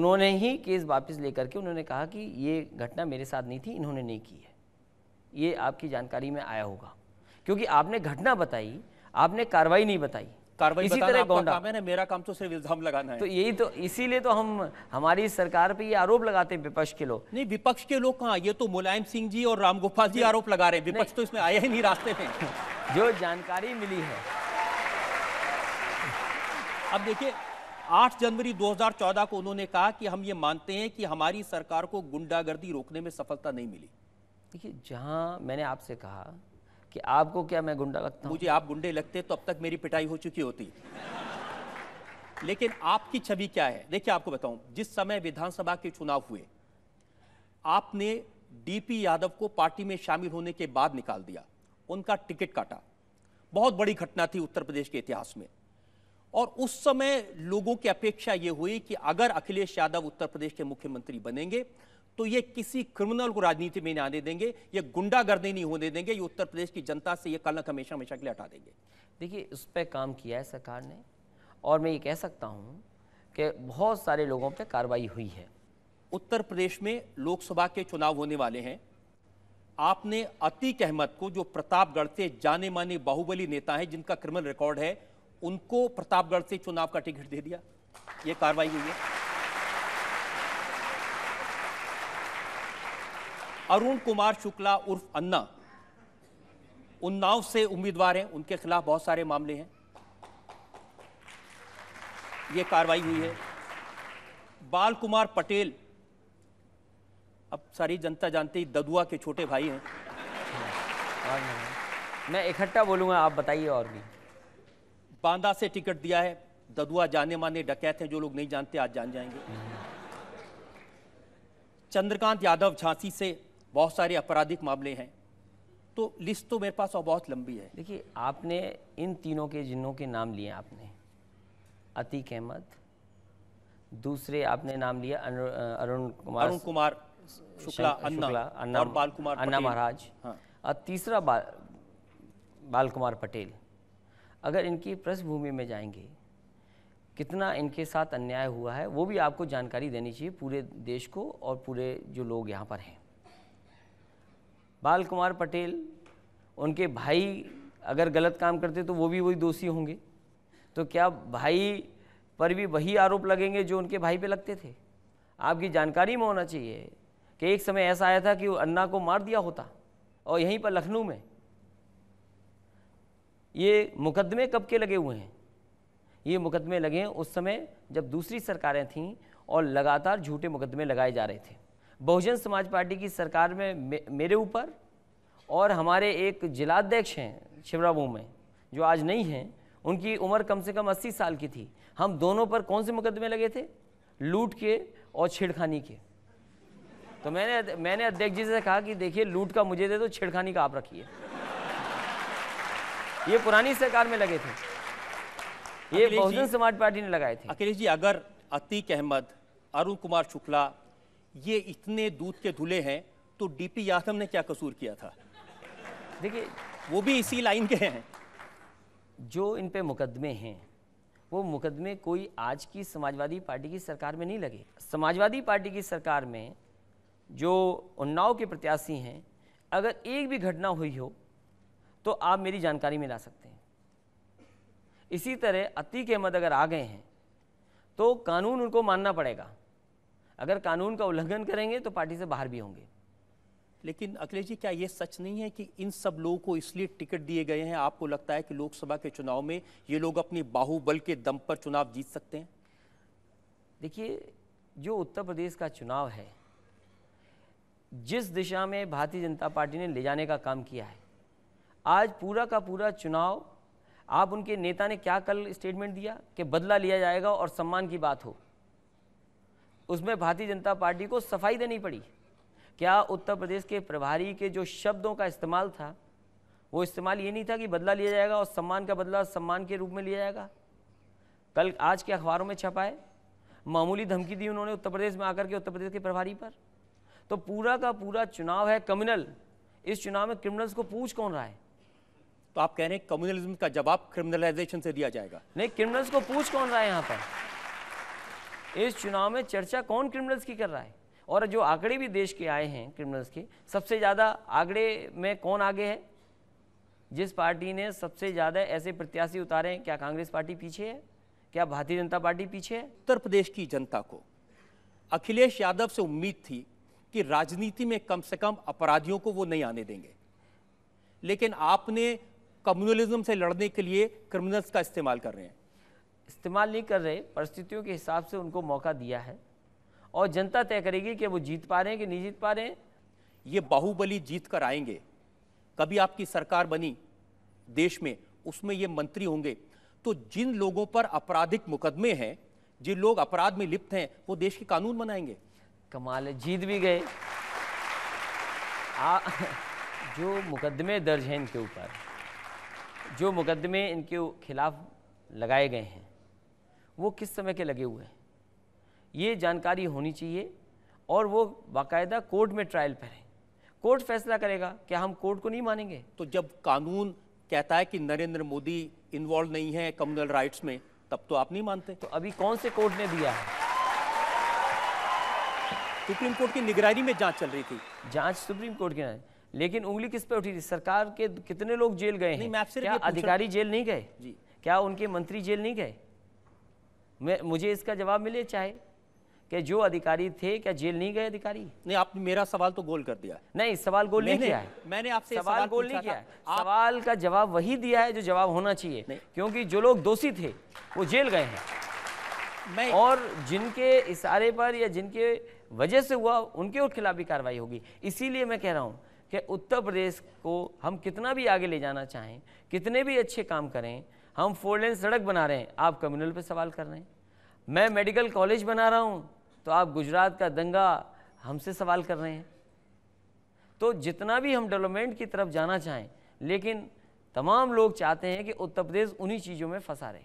उन्होंने ही केस वापस लेकर के उन्होंने कहा कि ये घटना मेरे साथ नहीं थी इन्होंने नहीं की है ये आपकी जानकारी में आया होगा क्योंकि आपने घटना बताई आपने कार्रवाई नहीं बताई कार्रवाई इसी तरह गोंडा काम है ना मेरा काम तो सिर्फ इल्जाम लगाना है तो यही तो इसीलिए तो हम हमारी सरकार पे ये आरोप लगाते हैं विपक्ष के लोग नहीं विपक्ष के लोग कहाँ ये तो मुलायम सिंह जी और रामगोपाल जी आरोप लगा रहे हैं विपक्ष तो इसमें आया ही नहीं रास्ते में जो जानकारी मिली है अब देखिए 8 जनवरी 2014 को उन्होंने कहा कि हम ये मानते हैं कि हमारी सरकार को गुंडागर्दी रोकने में सफलता नहीं मिली देखिए जहाँ मैंने आपसे कहा कि आपको क्या मैं गुंडा लगता हूँ मुझे आप गुंडे लगते तो अब तक मेरी पिटाई हो चुकी होती लेकिन आपकी छवि क्या है देखिए आपको बताऊं जिस समय विधानसभा के चुनाव हुए आपने डीपी यादव को पार्टी में शामिल होने के बाद निकाल दिया उनका टिकट काटा बहुत बड़ी घटना थी उत्तर प्रदेश के इतिहास में और उस समय लोगों की अपेक्षा यह हुई कि अगर अखिलेश यादव उत्तर प्रदेश के मुख्यमंत्री बनेंगे तो ये किसी क्रिमिनल को राजनीति में नहीं आने देंगे ये गुंडागर्दी नहीं होने देंगे ये उत्तर प्रदेश की जनता से ये कलंक हमेशा हमेशा के लिए हटा देंगे देखिए उस पर काम किया है सरकार ने और मैं ये कह सकता हूँ कि बहुत सारे लोगों पर कार्रवाई हुई है उत्तर प्रदेश में लोकसभा के चुनाव होने वाले हैं आपने अतीक अहमद को जो प्रतापगढ़ से जाने माने बाहुबली नेता हैं जिनका क्रिमिनल रिकॉर्ड है उनको प्रतापगढ़ से चुनाव का टिकट दे दिया ये कार्रवाई हुई है अरुण कुमार शुक्ला उर्फ अन्ना उन्नाव से उम्मीदवार हैं उनके खिलाफ बहुत सारे मामले हैं ये कार्रवाई हुई है बाल कुमार पटेल अब सारी जनता जानते ही ददुआ के छोटे भाई हैं मैं इकट्ठा बोलूंगा आप बताइए और भी बांदा से टिकट दिया है ददुआ जाने माने डकैत हैं जो लोग नहीं जानते आज जान जाएंगे हम्म। चंद्रकांत यादव झांसी से बहुत सारे आपराधिक मामले हैं तो लिस्ट तो मेरे पास और बहुत लंबी है देखिए आपने इन तीनों के जिन्हों के नाम लिए आपने अतीक अहमद दूसरे आपने नाम लिया अरुण कुमार अरुण कुमार शुक्ला अन्ना अन्ना बाल कुमार अन्ना महाराज हाँ। और तीसरा बाल बाल कुमार पटेल अगर इनकी पृष्ठभूमि में जाएंगे कितना इनके साथ अन्याय हुआ है वो भी आपको जानकारी देनी चाहिए पूरे देश को और पूरे जो लोग यहाँ पर हैं बाल कुमार पटेल उनके भाई अगर गलत काम करते तो वो भी वही दोषी होंगे तो क्या भाई पर भी वही आरोप लगेंगे जो उनके भाई पे लगते थे आपकी जानकारी में होना चाहिए कि एक समय ऐसा आया था कि वो अन्ना को मार दिया होता और यहीं पर लखनऊ में ये मुकदमे कब के लगे हुए हैं ये मुकदमे लगे हैं उस समय जब दूसरी सरकारें थीं और लगातार झूठे मुकदमे लगाए जा रहे थे बहुजन समाज पार्टी की सरकार में मेरे ऊपर और हमारे एक जिलाध्यक्ष हैं शिवराबू में जो आज नहीं हैं उनकी उम्र कम से कम 80 साल की थी हम दोनों पर कौन से मुकदमे लगे थे लूट के और छेड़खानी के तो मैंने मैंने अध्यक्ष जी से कहा कि देखिए लूट का मुझे दे दो तो छेड़खानी का आप रखिए ये पुरानी सरकार में लगे थे ये बहुजन समाज पार्टी ने लगाए थे अखिलेश जी अगर अतीक अहमद अरुण कुमार शुक्ला ये इतने दूध के धुले हैं तो डीपी यादव ने क्या कसूर किया था देखिए वो भी इसी लाइन के हैं जो इन पे मुकदमे हैं वो मुकदमे कोई आज की समाजवादी पार्टी की सरकार में नहीं लगे समाजवादी पार्टी की सरकार में जो उन्नाव के प्रत्याशी हैं अगर एक भी घटना हुई हो तो आप मेरी जानकारी में ला सकते हैं इसी तरह अतीक अहमद अगर आ गए हैं तो कानून उनको मानना पड़ेगा अगर कानून का उल्लंघन करेंगे तो पार्टी से बाहर भी होंगे लेकिन अखिलेश जी क्या ये सच नहीं है कि इन सब लोगों को इसलिए टिकट दिए गए हैं आपको लगता है कि लोकसभा के चुनाव में ये लोग अपनी बाहुबल के दम पर चुनाव जीत सकते हैं देखिए जो उत्तर प्रदेश का चुनाव है जिस दिशा में भारतीय जनता पार्टी ने ले जाने का काम किया है आज पूरा का पूरा चुनाव आप उनके नेता ने क्या कल स्टेटमेंट दिया कि बदला लिया जाएगा और सम्मान की बात हो उसमें भारतीय जनता पार्टी को सफाई देनी पड़ी क्या उत्तर प्रदेश के प्रभारी के जो शब्दों का इस्तेमाल था वो इस्तेमाल ये नहीं था कि बदला लिया जाएगा और सम्मान का बदला सम्मान के रूप में लिया जाएगा कल आज के अखबारों में छपाए मामूली धमकी दी उन्होंने उत्तर प्रदेश में आकर के उत्तर प्रदेश के प्रभारी पर तो पूरा का पूरा चुनाव है कम्युनल इस चुनाव में क्रिमिनल्स को पूछ कौन रहा है तो आप कह रहे हैं कम्युनलिज्म का जवाब क्रिमिनलाइजेशन से दिया जाएगा नहीं क्रिमिनल्स को पूछ कौन रहा है यहाँ पर इस चुनाव में चर्चा कौन क्रिमिनल्स की कर रहा है और जो आंकड़े भी देश के आए हैं क्रिमिनल्स के सबसे ज़्यादा आंकड़े में कौन आगे है जिस पार्टी ने सबसे ज़्यादा ऐसे प्रत्याशी उतारे हैं क्या कांग्रेस पार्टी पीछे है क्या भारतीय जनता पार्टी पीछे है उत्तर प्रदेश की जनता को अखिलेश यादव से उम्मीद थी कि राजनीति में कम से कम अपराधियों को वो नहीं आने देंगे लेकिन आपने कम्युनलिज्म से लड़ने के लिए क्रिमिनल्स का इस्तेमाल कर रहे हैं इस्तेमाल नहीं कर रहे परिस्थितियों के हिसाब से उनको मौका दिया है और जनता तय करेगी कि वो जीत पा रहे हैं कि नहीं जीत पा रहे हैं ये बाहुबली जीत कर आएंगे कभी आपकी सरकार बनी देश में उसमें ये मंत्री होंगे तो जिन लोगों पर आपराधिक मुकदमे हैं जिन लोग अपराध में लिप्त हैं वो देश के कानून बनाएंगे कमाल है जीत भी गए आ, जो मुकदमे दर्ज हैं इनके ऊपर जो मुकदमे इनके खिलाफ लगाए गए हैं वो किस समय के लगे हुए हैं ये जानकारी होनी चाहिए और वो बाकायदा कोर्ट में ट्रायल पर है कोर्ट फैसला करेगा क्या हम कोर्ट को नहीं मानेंगे तो जब कानून कहता है कि नरेंद्र मोदी इन्वॉल्व नहीं है कम्युनल राइट्स में तब तो आप नहीं मानते तो अभी कौन से कोर्ट ने दिया है सुप्रीम कोर्ट की निगरानी में जांच चल रही थी जांच सुप्रीम कोर्ट की लेकिन उंगली किस पे उठी थी सरकार के कितने लोग जेल गए हैं क्या अधिकारी जेल नहीं गए जी क्या उनके मंत्री जेल नहीं गए मैं मुझे इसका जवाब मिले चाहे कि जो अधिकारी थे क्या जेल नहीं गए अधिकारी नहीं आपने मेरा सवाल तो गोल कर दिया नहीं सवाल गोल नहीं किया है मैंने आपसे सवाल, सवाल गोल नहीं किया है आप... सवाल का जवाब वही दिया है जो जवाब होना चाहिए क्योंकि जो लोग दोषी थे वो जेल गए हैं मैं... और जिनके इशारे पर या जिनके वजह से हुआ उनके खिलाफ भी कार्रवाई होगी इसीलिए मैं कह रहा हूँ कि उत्तर प्रदेश को हम कितना भी आगे ले जाना चाहें कितने भी अच्छे काम करें हम फोर लेन सड़क बना रहे हैं आप कम्युनल पे सवाल कर रहे हैं मैं मेडिकल कॉलेज बना रहा हूँ तो आप गुजरात का दंगा हमसे सवाल कर रहे हैं तो जितना भी हम डेवलपमेंट की तरफ जाना चाहें लेकिन तमाम लोग चाहते हैं कि उत्तर प्रदेश उन्हीं चीज़ों में फंसा रहे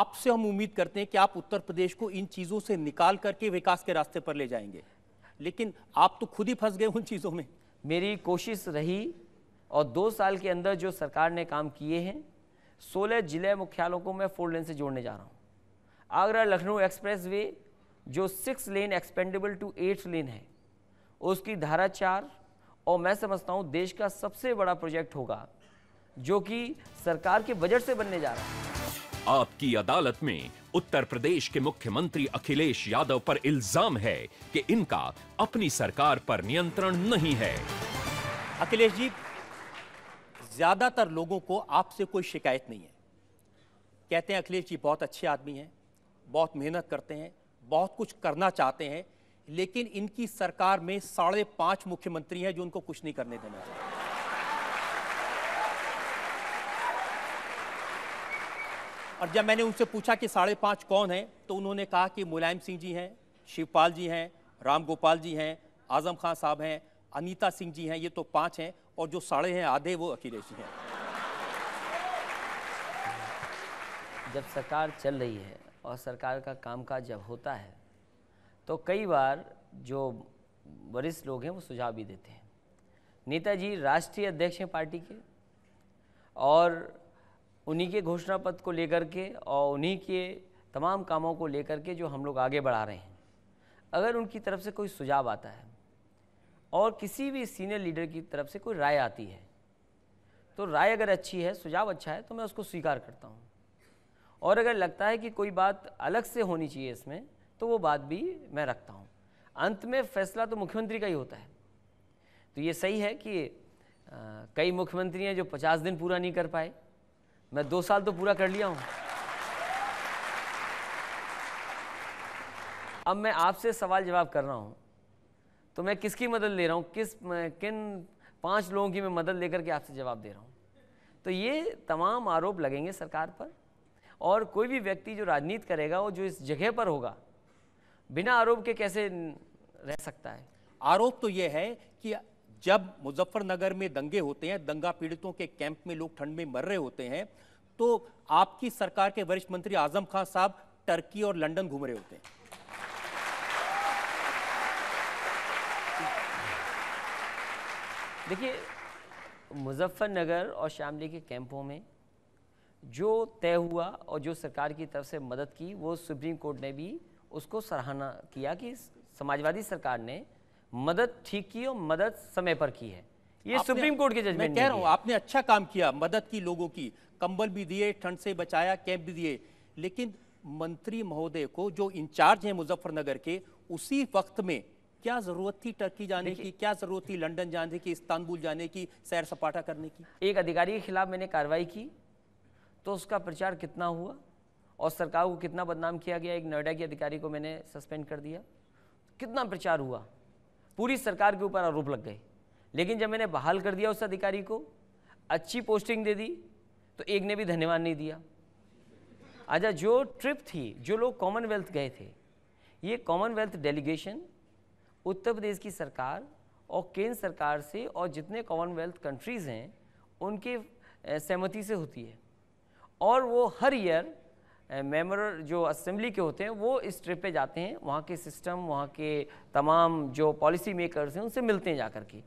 आपसे हम उम्मीद करते हैं कि आप उत्तर प्रदेश को इन चीज़ों से निकाल करके विकास के रास्ते पर ले जाएंगे लेकिन आप तो खुद ही फंस गए उन चीज़ों में मेरी कोशिश रही और दो साल के अंदर जो सरकार ने काम किए हैं सोलह जिले मुख्यालयों को मैं फोर लेन से जोड़ने जा रहा हूँ आगरा लखनऊ एक्सप्रेस वे जो six lane expandable to eight lane है उसकी धारा चार और मैं समझता हूँ देश का सबसे बड़ा प्रोजेक्ट होगा जो कि सरकार के बजट से बनने जा रहा है आपकी अदालत में उत्तर प्रदेश के मुख्यमंत्री अखिलेश यादव पर इल्जाम है कि इनका अपनी सरकार पर नियंत्रण नहीं है अखिलेश जी ज़्यादातर लोगों को आपसे कोई शिकायत नहीं है कहते हैं अखिलेश जी बहुत अच्छे आदमी हैं बहुत मेहनत करते हैं बहुत कुछ करना चाहते हैं लेकिन इनकी सरकार में साढ़े पाँच मुख्यमंत्री हैं जो उनको कुछ नहीं करने देना चाहते और जब मैंने उनसे पूछा कि साढ़े पाँच कौन है तो उन्होंने कहा कि मुलायम सिंह जी हैं शिवपाल जी हैं राम गोपाल जी हैं आज़म खान साहब हैं अनीता सिंह जी हैं ये तो पाँच हैं और जो साढ़े हैं आधे वो अखिलेश जी हैं जब सरकार चल रही है और सरकार का कामकाज जब होता है तो कई बार जो वरिष्ठ लोग हैं वो सुझाव भी देते हैं नेताजी राष्ट्रीय अध्यक्ष हैं पार्टी के और उन्हीं के घोषणा पत्र को लेकर के और उन्हीं के तमाम कामों को लेकर के जो हम लोग आगे बढ़ा रहे हैं अगर उनकी तरफ से कोई सुझाव आता है और किसी भी सीनियर लीडर की तरफ से कोई राय आती है तो राय अगर अच्छी है सुझाव अच्छा है तो मैं उसको स्वीकार करता हूँ और अगर लगता है कि कोई बात अलग से होनी चाहिए इसमें तो वो बात भी मैं रखता हूँ अंत में फैसला तो मुख्यमंत्री का ही होता है तो ये सही है कि आ, कई मुख्यमंत्री हैं जो पचास दिन पूरा नहीं कर पाए मैं दो साल तो पूरा कर लिया हूँ अब मैं आपसे सवाल जवाब कर रहा हूँ तो मैं किसकी मदद ले रहा हूँ किस किन पांच लोगों की मैं मदद लेकर के आपसे जवाब दे रहा हूँ तो ये तमाम आरोप लगेंगे सरकार पर और कोई भी व्यक्ति जो राजनीति करेगा वो जो इस जगह पर होगा बिना आरोप के कैसे रह सकता है आरोप तो ये है कि जब मुजफ्फरनगर में दंगे होते हैं दंगा पीड़ितों के कैंप में लोग ठंड में मर रहे होते हैं तो आपकी सरकार के वरिष्ठ मंत्री आजम खान साहब टर्की और लंदन घूम रहे होते हैं देखिए मुजफ्फरनगर और शामली के कैंपों में जो तय हुआ और जो सरकार की तरफ से मदद की वो सुप्रीम कोर्ट ने भी उसको सराहना किया कि समाजवादी सरकार ने मदद ठीक की और मदद समय पर की है ये सुप्रीम कोर्ट के जजमेंट कह रहा हूँ आपने अच्छा काम किया मदद की लोगों की कंबल भी दिए ठंड से बचाया कैंप भी दिए लेकिन मंत्री महोदय को जो इंचार्ज हैं मुजफ्फरनगर के उसी वक्त में क्या जरूरत थी टर्की जाने की क्या जरूरत थी लंदन जाने की इस्तांबुल जाने की सैर सपाटा करने की एक अधिकारी के खिलाफ मैंने कार्रवाई की तो उसका प्रचार कितना हुआ और सरकार को कितना बदनाम किया गया एक नोएडा के अधिकारी को मैंने सस्पेंड कर दिया कितना प्रचार हुआ पूरी सरकार के ऊपर आरोप लग गए लेकिन जब मैंने बहाल कर दिया उस अधिकारी को अच्छी पोस्टिंग दे दी तो एक ने भी धन्यवाद नहीं दिया अच्छा जो ट्रिप थी जो लोग कॉमनवेल्थ गए थे ये कॉमनवेल्थ डेलीगेशन उत्तर प्रदेश की सरकार और केंद्र सरकार से और जितने कॉमनवेल्थ कंट्रीज़ हैं उनके सहमति से होती है और वो हर ईयर मेम्बर जो असेंबली के होते हैं वो इस ट्रिप पे जाते हैं वहाँ के सिस्टम वहाँ के तमाम जो पॉलिसी मेकर्स हैं उनसे मिलते हैं जाकर के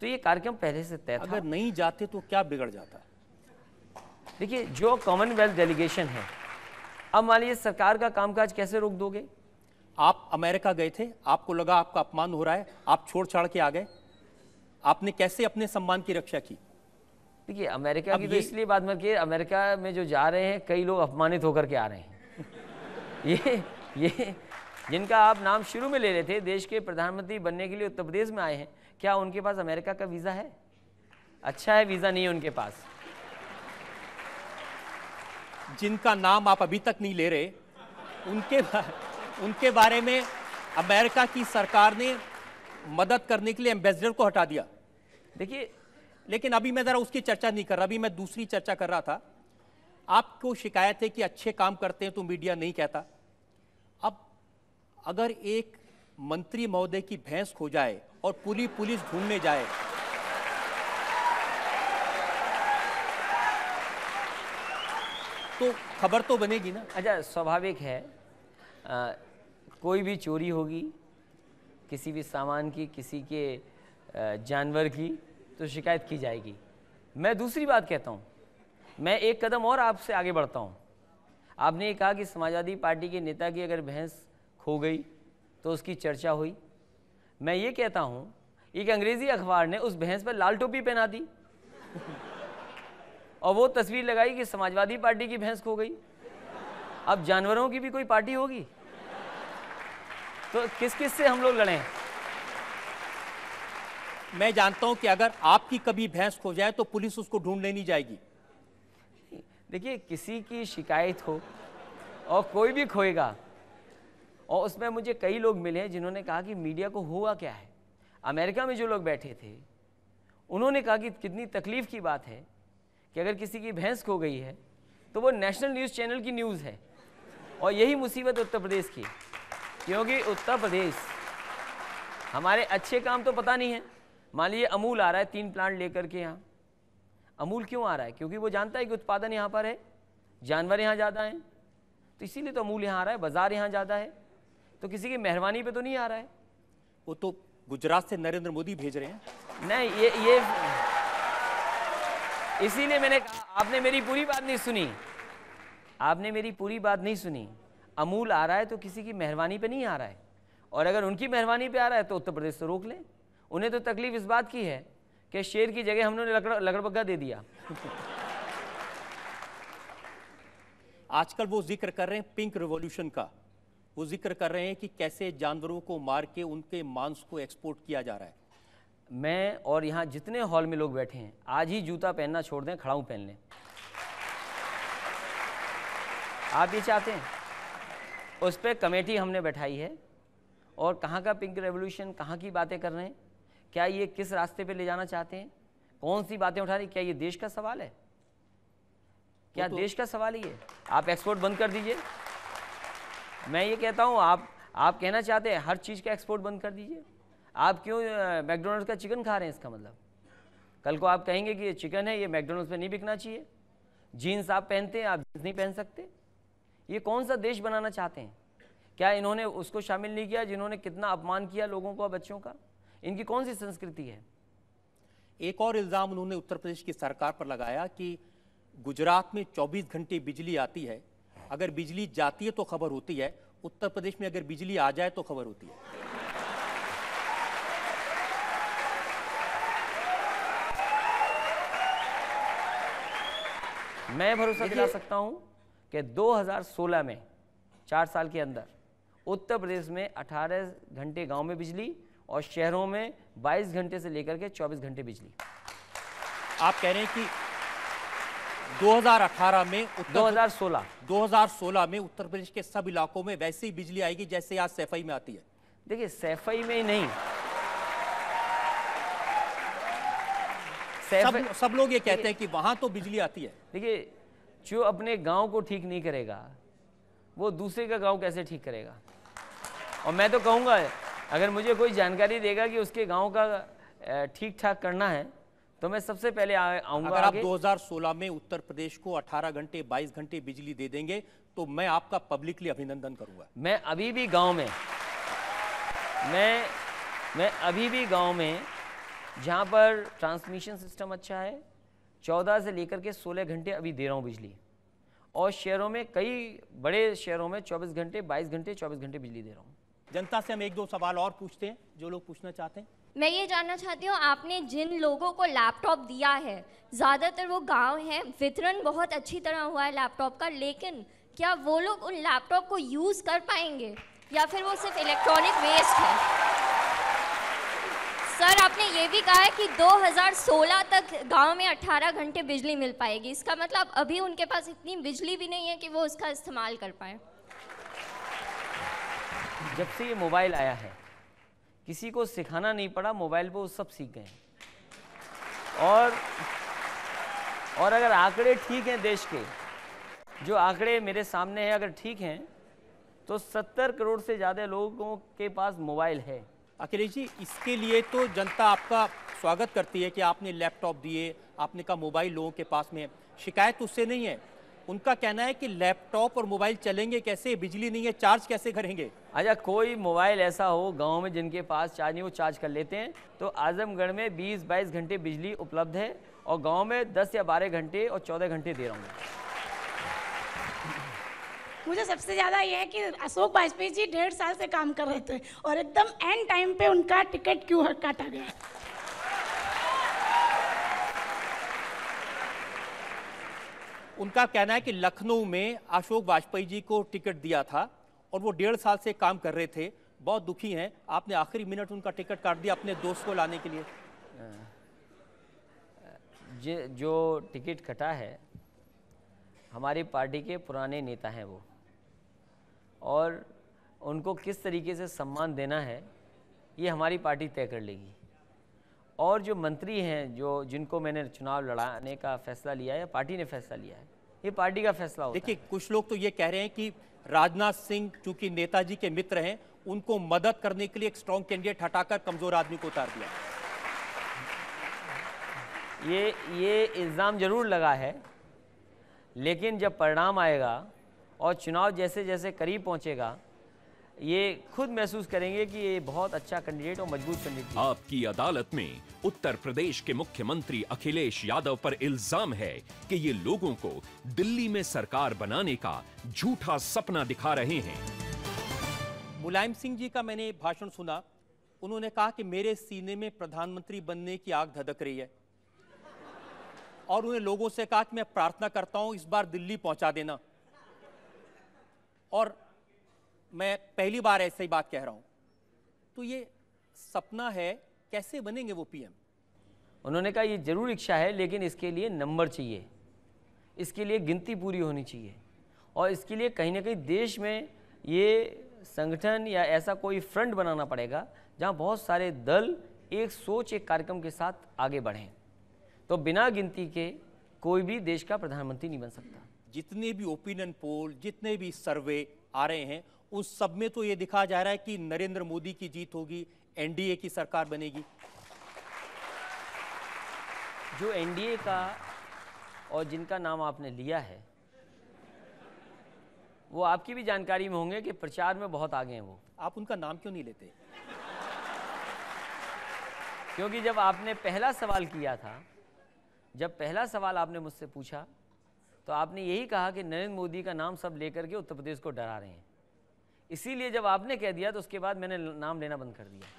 तो ये कार्यक्रम पहले से तय था अगर नहीं जाते तो क्या बिगड़ जाता देखिए जो कॉमनवेल्थ डेलीगेशन है अब मान लीजिए सरकार का कामकाज कैसे रोक दोगे आप अमेरिका गए थे आपको लगा आपका अपमान हो रहा है आप छोड़ छाड़ के आ गए आपने कैसे अपने सम्मान की रक्षा की देखिए अमेरिका की तो इसलिए बात मत की अमेरिका में जो जा रहे हैं कई लोग अपमानित होकर के आ रहे हैं ये ये जिनका आप नाम शुरू में ले रहे थे देश के प्रधानमंत्री बनने के लिए उत्तर प्रदेश में आए हैं क्या उनके पास अमेरिका का वीज़ा है अच्छा है वीज़ा नहीं है उनके पास जिनका नाम आप अभी तक नहीं ले रहे उनके उनके बारे में अमेरिका की सरकार ने मदद करने के लिए एम्बेसडर को हटा दिया देखिए लेकिन अभी मैं ज़रा उसकी चर्चा नहीं कर रहा अभी मैं दूसरी चर्चा कर रहा था आपको शिकायत है कि अच्छे काम करते हैं तो मीडिया नहीं कहता अब अगर एक मंत्री महोदय की भैंस खो जाए और पूरी पुलिस ढूंढने जाए तो खबर तो बनेगी ना अच्छा स्वाभाविक है आ, कोई भी चोरी होगी किसी भी सामान की किसी के जानवर की तो शिकायत की जाएगी मैं दूसरी बात कहता हूँ मैं एक कदम और आपसे आगे बढ़ता हूँ आपने ये कहा कि समाजवादी पार्टी के नेता की अगर भैंस खो गई तो उसकी चर्चा हुई मैं ये कहता हूँ एक अंग्रेज़ी अखबार ने उस भैंस पर लाल टोपी पहना दी और वो तस्वीर लगाई कि समाजवादी पार्टी की भैंस खो गई अब जानवरों की भी कोई पार्टी होगी तो किस किस से हम लोग लड़ें मैं जानता हूं कि अगर आपकी कभी भैंस खो जाए तो पुलिस उसको ढूंढ लेनी जाएगी देखिए किसी की शिकायत हो और कोई भी खोएगा और उसमें मुझे कई लोग मिले जिन्होंने कहा कि मीडिया को हुआ क्या है अमेरिका में जो लोग बैठे थे उन्होंने कहा कि कितनी तकलीफ़ की बात है कि अगर किसी की भैंस खो गई है तो वो नेशनल न्यूज़ चैनल की न्यूज़ है और यही मुसीबत उत्तर प्रदेश की क्योंकि उत्तर प्रदेश हमारे अच्छे काम तो पता नहीं है मान लीजिए अमूल आ रहा है तीन प्लांट लेकर के यहाँ अमूल क्यों आ रहा है क्योंकि वो जानता है कि उत्पादन यहाँ पर है जानवर यहाँ ज़्यादा हैं तो इसीलिए तो अमूल यहाँ आ रहा है बाज़ार यहाँ ज़्यादा है तो किसी की मेहरबानी पे तो नहीं आ रहा है वो तो गुजरात से नरेंद्र मोदी भेज रहे हैं नहीं ये ये इसीलिए मैंने आपने मेरी पूरी बात नहीं सुनी आपने मेरी पूरी बात नहीं सुनी अमूल आ रहा है तो किसी की मेहरबानी पे नहीं आ रहा है और अगर उनकी मेहरबानी पे आ रहा है तो उत्तर प्रदेश से रोक लें उन्हें तो तकलीफ इस बात की है कि शेर की जगह हमने लकड़ लकड़बग्गा दे दिया आजकल वो जिक्र कर रहे हैं पिंक रिवॉल्यूशन का वो जिक्र कर रहे हैं कि कैसे जानवरों को मार के उनके मांस को एक्सपोर्ट किया जा रहा है मैं और यहाँ जितने हॉल में लोग बैठे हैं आज ही जूता पहनना छोड़ दें खड़ाऊँ पहन लें आप ये चाहते हैं उस पर कमेटी हमने बैठाई है और कहाँ का पिंक रेवोल्यूशन कहाँ की बातें कर रहे हैं क्या ये किस रास्ते पे ले जाना चाहते हैं कौन सी बातें उठा रही क्या ये देश का सवाल है क्या तो देश का सवाल ही है आप एक्सपोर्ट बंद कर दीजिए मैं ये कहता हूँ आप आप कहना चाहते हैं हर चीज़ का एक्सपोर्ट बंद कर दीजिए आप क्यों मैकडोनल्ड्स का चिकन खा रहे हैं इसका मतलब कल को आप कहेंगे कि ये चिकन है ये मैकडोनल्ड्स में नहीं बिकना चाहिए जीन्स आप पहनते हैं आप जीन्स नहीं पहन सकते ये कौन सा देश बनाना चाहते हैं क्या इन्होंने उसको शामिल नहीं किया जिन्होंने कितना अपमान किया लोगों का बच्चों का इनकी कौन सी संस्कृति है एक और इल्ज़ाम उन्होंने उत्तर प्रदेश की सरकार पर लगाया कि गुजरात में 24 घंटे बिजली आती है अगर बिजली जाती है तो खबर होती है उत्तर प्रदेश में अगर बिजली आ जाए तो खबर होती है मैं भरोसा दिला सकता हूं कि 2016 में चार साल के अंदर उत्तर प्रदेश में 18 घंटे गांव में बिजली और शहरों में 22 घंटे से लेकर के 24 घंटे बिजली आप कह रहे हैं कि 2018 में उत्तर 2016 2016 में उत्तर प्रदेश के सब इलाकों में वैसी बिजली आएगी जैसे आज सैफई में आती है देखिए सैफई में ही नहीं सब, सब लोग ये कहते हैं कि वहां तो बिजली आती है देखिए जो अपने गांव को ठीक नहीं करेगा वो दूसरे का गांव कैसे ठीक करेगा और मैं तो कहूँगा अगर मुझे कोई जानकारी देगा कि उसके गांव का ठीक ठाक करना है तो मैं सबसे पहले आऊंगा अगर आप 2016 में उत्तर प्रदेश को 18 घंटे 22 घंटे बिजली दे देंगे तो मैं आपका पब्लिकली अभिनंदन करूंगा मैं अभी भी गांव में मैं मैं अभी भी गांव में जहाँ पर ट्रांसमिशन सिस्टम अच्छा है चौदह से लेकर के सोलह घंटे अभी दे रहा हूँ बिजली और शहरों में कई बड़े शहरों में चौबीस घंटे बाईस घंटे चौबीस घंटे बिजली दे रहा हूँ जनता से हम एक दो सवाल और पूछते हैं जो लोग पूछना चाहते हैं मैं ये जानना चाहती हूँ आपने जिन लोगों को लैपटॉप दिया है ज़्यादातर वो गांव है वितरण बहुत अच्छी तरह हुआ है लैपटॉप का लेकिन क्या वो लोग उन लैपटॉप को यूज़ कर पाएंगे या फिर वो सिर्फ इलेक्ट्रॉनिक वेस्ट है सर आपने ये भी कहा है कि 2016 तक गांव में 18 घंटे बिजली मिल पाएगी इसका मतलब अभी उनके पास इतनी बिजली भी नहीं है कि वो उसका इस्तेमाल कर पाए जब से ये मोबाइल आया है किसी को सिखाना नहीं पड़ा मोबाइल पर वो सब सीख गए और और अगर आंकड़े ठीक हैं देश के जो आंकड़े मेरे सामने हैं अगर ठीक हैं तो 70 करोड़ से ज़्यादा लोगों के पास मोबाइल है अखिलेश जी इसके लिए तो जनता आपका स्वागत करती है कि आपने लैपटॉप दिए आपने कहा मोबाइल लोगों के पास में शिकायत उससे नहीं है उनका कहना है कि लैपटॉप और मोबाइल चलेंगे कैसे बिजली नहीं है चार्ज कैसे करेंगे अच्छा कोई मोबाइल ऐसा हो गांव में जिनके पास चार्ज नहीं वो चार्ज कर लेते हैं तो आजमगढ़ में 20-22 घंटे बिजली उपलब्ध है और गांव में 10 या 12 घंटे और 14 घंटे दे रहा हूँ मुझे सबसे ज़्यादा यह है कि अशोक वाजपेयी जी डेढ़ साल से काम कर रहे थे और एकदम एंड टाइम पे उनका टिकट क्यों काटा गया उनका कहना है कि लखनऊ में अशोक वाजपेयी जी को टिकट दिया था और वो डेढ़ साल से काम कर रहे थे बहुत दुखी हैं आपने आखिरी मिनट उनका टिकट काट दिया अपने दोस्त को लाने के लिए जो टिकट कटा है हमारी पार्टी के पुराने नेता हैं वो और उनको किस तरीके से सम्मान देना है ये हमारी पार्टी तय कर लेगी और जो मंत्री हैं जो जिनको मैंने चुनाव लड़ाने का फैसला लिया है पार्टी ने फैसला लिया है ये पार्टी का फैसला होता देखिए कुछ लोग तो ये कह रहे हैं कि राजनाथ सिंह चूंकि नेताजी के मित्र हैं उनको मदद करने के लिए एक स्ट्रॉन्ग कैंडिडेट हटाकर कमजोर आदमी को उतार दिया ये ये इल्ज़ाम जरूर लगा है लेकिन जब परिणाम आएगा और चुनाव जैसे जैसे करीब पहुंचेगा ये खुद महसूस करेंगे कि ये बहुत अच्छा कैंडिडेट और मजबूत कैंडिडेट आपकी अदालत में उत्तर प्रदेश के मुख्यमंत्री अखिलेश यादव पर इल्जाम है कि ये लोगों को दिल्ली में सरकार बनाने का झूठा सपना दिखा रहे हैं मुलायम सिंह जी का मैंने भाषण सुना उन्होंने कहा कि मेरे सीने में प्रधानमंत्री बनने की आग धधक रही है और उन्हें लोगों से कहा कि मैं प्रार्थना करता हूं इस बार दिल्ली पहुंचा देना और मैं पहली बार ऐसे ही बात कह रहा हूं तो ये सपना है कैसे बनेंगे वो पीएम उन्होंने कहा ये जरूर इच्छा है लेकिन इसके लिए नंबर चाहिए इसके लिए गिनती पूरी होनी चाहिए और इसके लिए कहीं ना कहीं देश में ये संगठन या ऐसा कोई फ्रंट बनाना पड़ेगा जहां बहुत सारे दल एक सोच एक कार्यक्रम के साथ आगे बढ़ें तो बिना गिनती के कोई भी देश का प्रधानमंत्री नहीं बन सकता जितने भी ओपिनियन पोल जितने भी सर्वे आ रहे हैं उन सब में तो ये दिखा जा रहा है कि नरेंद्र मोदी की जीत होगी एनडीए की सरकार बनेगी जो एनडीए का और जिनका नाम आपने लिया है वो आपकी भी जानकारी में होंगे कि प्रचार में बहुत आगे हैं वो आप उनका नाम क्यों नहीं लेते क्योंकि जब आपने पहला सवाल किया था जब पहला सवाल आपने मुझसे पूछा तो आपने यही कहा कि नरेंद्र मोदी का नाम सब लेकर के उत्तर प्रदेश को डरा रहे हैं इसीलिए जब आपने कह दिया तो उसके बाद मैंने नाम लेना बंद कर दिया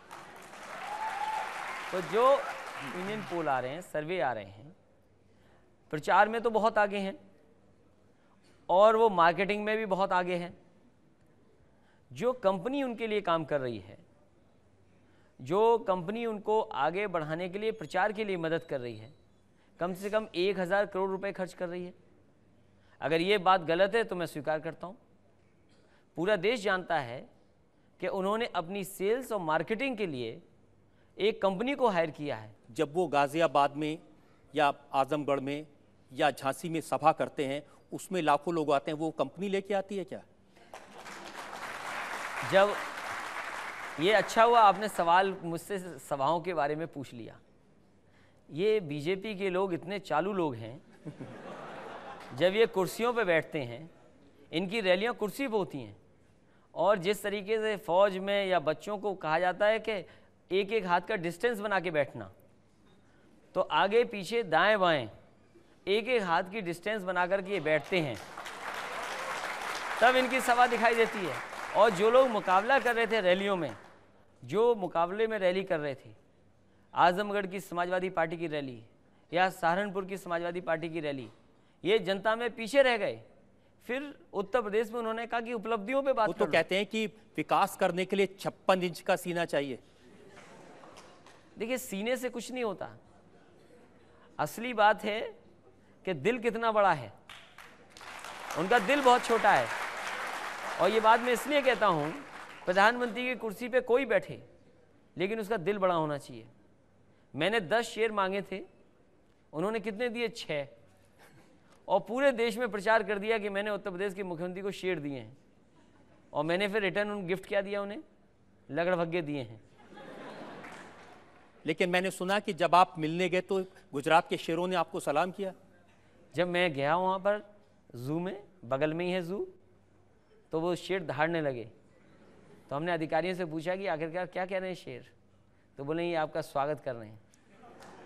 तो जो इंडियन पोल आ रहे हैं सर्वे आ रहे हैं प्रचार में तो बहुत आगे हैं और वो मार्केटिंग में भी बहुत आगे हैं जो कंपनी उनके लिए काम कर रही है जो कंपनी उनको आगे बढ़ाने के लिए प्रचार के लिए मदद कर रही है कम से कम एक हज़ार करोड़ रुपए खर्च कर रही है अगर ये बात गलत है तो मैं स्वीकार करता हूँ पूरा देश जानता है कि उन्होंने अपनी सेल्स और मार्केटिंग के लिए एक कंपनी को हायर किया है जब वो गाज़ियाबाद में या आजमगढ़ में या झांसी में सभा करते हैं उसमें लाखों लोग आते हैं वो कंपनी लेके आती है क्या जब ये अच्छा हुआ आपने सवाल मुझसे सभाओं के बारे में पूछ लिया ये बीजेपी के लोग इतने चालू लोग हैं जब ये कुर्सियों पे बैठते हैं इनकी रैलियाँ कुर्सी पर होती हैं और जिस तरीके से फ़ौज में या बच्चों को कहा जाता है कि एक एक हाथ का डिस्टेंस बना के बैठना तो आगे पीछे दाएं बाएं एक एक हाथ की डिस्टेंस बना कर के ये बैठते हैं तब इनकी सभा दिखाई देती है और जो लोग मुकाबला कर रहे थे रैलियों में जो मुकाबले में रैली कर रहे थे आजमगढ़ की समाजवादी पार्टी की रैली या सहारनपुर की समाजवादी पार्टी की रैली ये जनता में पीछे रह गए फिर उत्तर प्रदेश में उन्होंने कहा कि उपलब्धियों पे बात वो तो कहते हैं कि विकास करने के लिए छप्पन इंच का सीना चाहिए देखिए सीने से कुछ नहीं होता असली बात है कि दिल कितना बड़ा है उनका दिल बहुत छोटा है और ये बात मैं इसलिए कहता हूँ प्रधानमंत्री की कुर्सी पे कोई बैठे लेकिन उसका दिल बड़ा होना चाहिए मैंने दस शेर मांगे थे उन्होंने कितने दिए छः और पूरे देश में प्रचार कर दिया कि मैंने उत्तर प्रदेश के मुख्यमंत्री को शेर दिए हैं और मैंने फिर रिटर्न उन गिफ्ट क्या दिया उन्हें लगड़भग्गे दिए हैं लेकिन मैंने सुना कि जब आप मिलने गए तो गुजरात के शेरों ने आपको सलाम किया जब मैं गया वहाँ पर जू में बगल में ही है जू तो वो शेर धाड़ने लगे तो हमने अधिकारियों से पूछा कि आखिरकार क्या कह रहे हैं शेर तो बोले ये आपका स्वागत कर रहे हैं